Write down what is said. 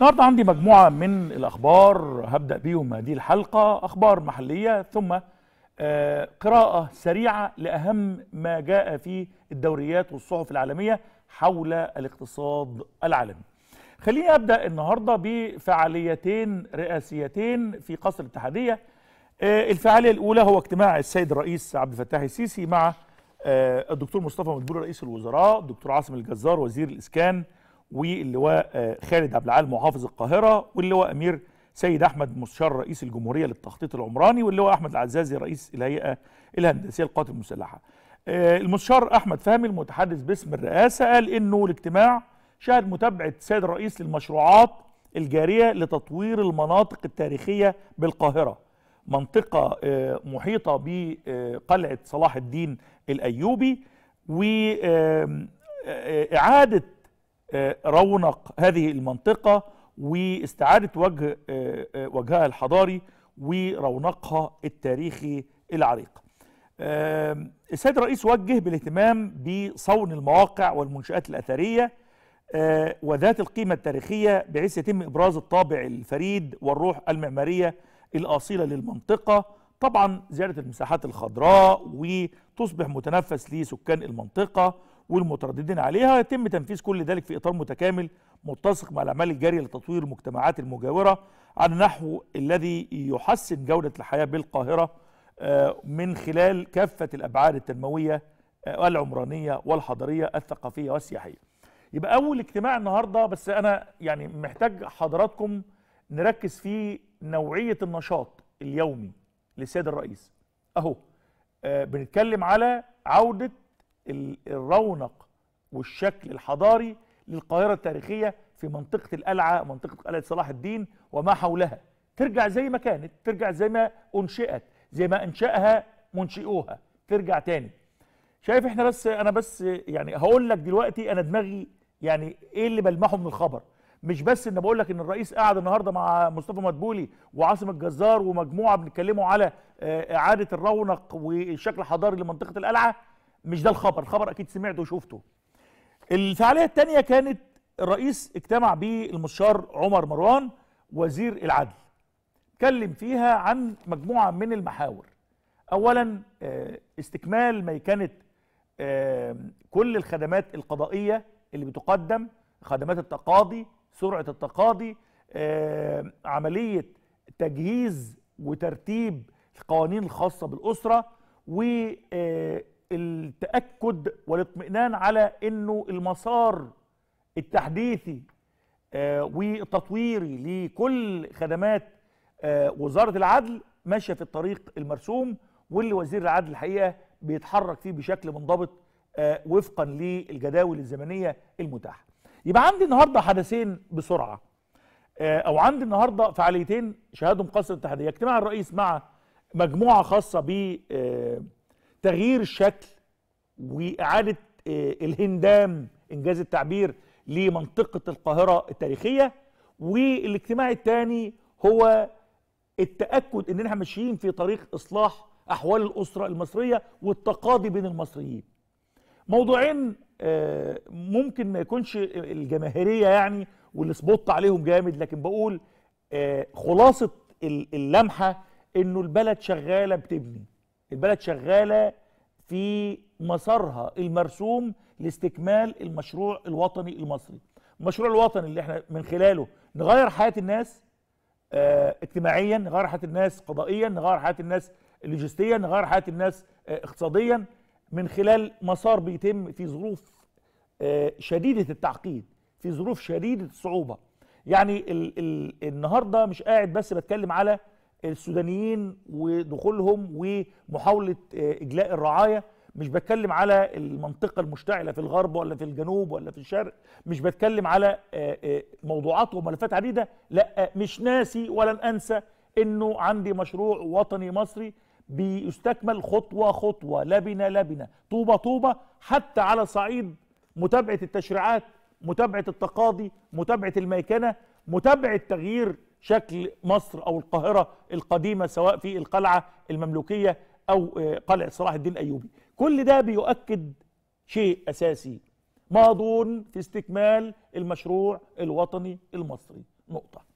النهارده عندي مجموعه من الاخبار هبدا بيهم هذه الحلقه اخبار محليه ثم آه، قراءه سريعه لاهم ما جاء في الدوريات والصحف العالميه حول الاقتصاد العالمي خليني ابدا النهارده بفعاليتين رئاسيتين في قصر الاتحاديه آه، الفعاليه الاولى هو اجتماع السيد الرئيس عبد الفتاح السيسي مع آه، الدكتور مصطفى مدبول رئيس الوزراء الدكتور عاصم الجزار وزير الاسكان واللواء آه، خالد عبد العال محافظ القاهره واللواء امير سيد احمد مستشار رئيس الجمهوريه للتخطيط العمراني واللواء احمد العزازي رئيس الهيئه الهندسيه للقوات المسلحه. آه، المستشار احمد فهمي المتحدث باسم الرئاسه قال انه الاجتماع شهد متابعه السيد الرئيس للمشروعات الجاريه لتطوير المناطق التاريخيه بالقاهره. منطقه آه، محيطه بقلعه صلاح الدين الايوبي واعاده رونق هذه المنطقة واستعادة وجه وجهها الحضاري ورونقها التاريخي العريق السيد الرئيس وجه بالاهتمام بصون المواقع والمنشآت الأثرية وذات القيمة التاريخية بحيث يتم إبراز الطابع الفريد والروح المعمارية الأصيلة للمنطقة طبعا زيادة المساحات الخضراء و تصبح متنفس لسكان المنطقة والمترددين عليها يتم تنفيذ كل ذلك في إطار متكامل متسق مع الأعمال الجارية لتطوير المجتمعات المجاورة على النحو الذي يحسن جودة الحياة بالقاهرة آه، من خلال كافة الأبعاد التنموية والعمرانية آه، والحضرية الثقافية والسياحية يبقى أول اجتماع النهاردة بس أنا يعني محتاج حضراتكم نركز في نوعية النشاط اليومي للسيد الرئيس أهو آه، بنتكلم على عودة الرونق والشكل الحضاري للقاهرة التاريخية في منطقة القلعة منطقة قلعة صلاح الدين وما حولها ترجع زي ما كانت ترجع زي ما أنشئت زي ما أنشأها منشئوها ترجع تاني شايف احنا بس انا بس يعني هقول لك دلوقتي انا دماغي يعني ايه اللي بلمحه من الخبر مش بس ان بقول لك ان الرئيس قاعد النهارده مع مصطفى مدبولي وعاصم الجزار ومجموعه بنتكلموا على آه، اعاده الرونق والشكل الحضاري لمنطقه القلعه مش ده الخبر الخبر اكيد سمعته وشفته الفعاليه الثانيه كانت الرئيس اجتمع بالمستشار عمر مروان وزير العدل اتكلم فيها عن مجموعه من المحاور اولا آه، استكمال كانت آه، كل الخدمات القضائيه اللي بتقدم خدمات التقاضي سرعه التقاضي آه، عمليه تجهيز وترتيب القوانين الخاصه بالاسره والتاكد آه، والاطمئنان على انه المسار التحديثي آه، والتطويري لكل خدمات وزاره العدل ماشيه في الطريق المرسوم واللي وزير العدل الحقيقه بيتحرك فيه بشكل منضبط وفقا للجداول الزمنيه المتاحه يبقى عندي النهارده حدثين بسرعه آه، او عندي النهارده فعاليتين شهادهم قصر الاتحاديه اجتماع الرئيس مع مجموعه خاصه ب آه، تغيير الشكل واعاده آه، الهندام انجاز التعبير لمنطقه القاهره التاريخيه والاجتماع الثاني هو التاكد ان احنا ماشيين في طريق اصلاح احوال الاسره المصريه والتقاضي بين المصريين موضوعين آه، ممكن ما يكونش الجماهيريه يعني واللي سبوت عليهم جامد لكن بقول آه، خلاصه اللمحه انه البلد شغاله بتبني البلد شغاله في مسارها المرسوم لاستكمال المشروع الوطني المصري المشروع الوطني اللي احنا من خلاله نغير حياه الناس آه، اجتماعيا نغير حياه الناس قضائيا نغير حياه الناس لوجستيا نغير حياه الناس اقتصاديا من خلال مسار بيتم في ظروف آه، شديدة التعقيد في ظروف شديدة الصعوبة يعني ال ال النهاردة مش قاعد بس بتكلم على السودانيين ودخولهم ومحاولة آه، إجلاء الرعاية مش بتكلم على المنطقة المشتعلة في الغرب ولا في الجنوب ولا في الشرق مش بتكلم على آه، موضوعات وملفات عديدة لا مش ناسي ولن أنسى أنه عندي مشروع وطني مصري بيستكمل خطوة خطوة لبنة لبنة طوبة طوبة حتى على صعيد متابعة التشريعات متابعة التقاضي متابعة الميكنة متابعة تغيير شكل مصر أو القاهرة القديمة سواء في القلعة المملوكية أو آه، قلعة صلاح الدين الأيوبي كل ده بيؤكد شيء أساسي ماضون في استكمال المشروع الوطني المصري نقطه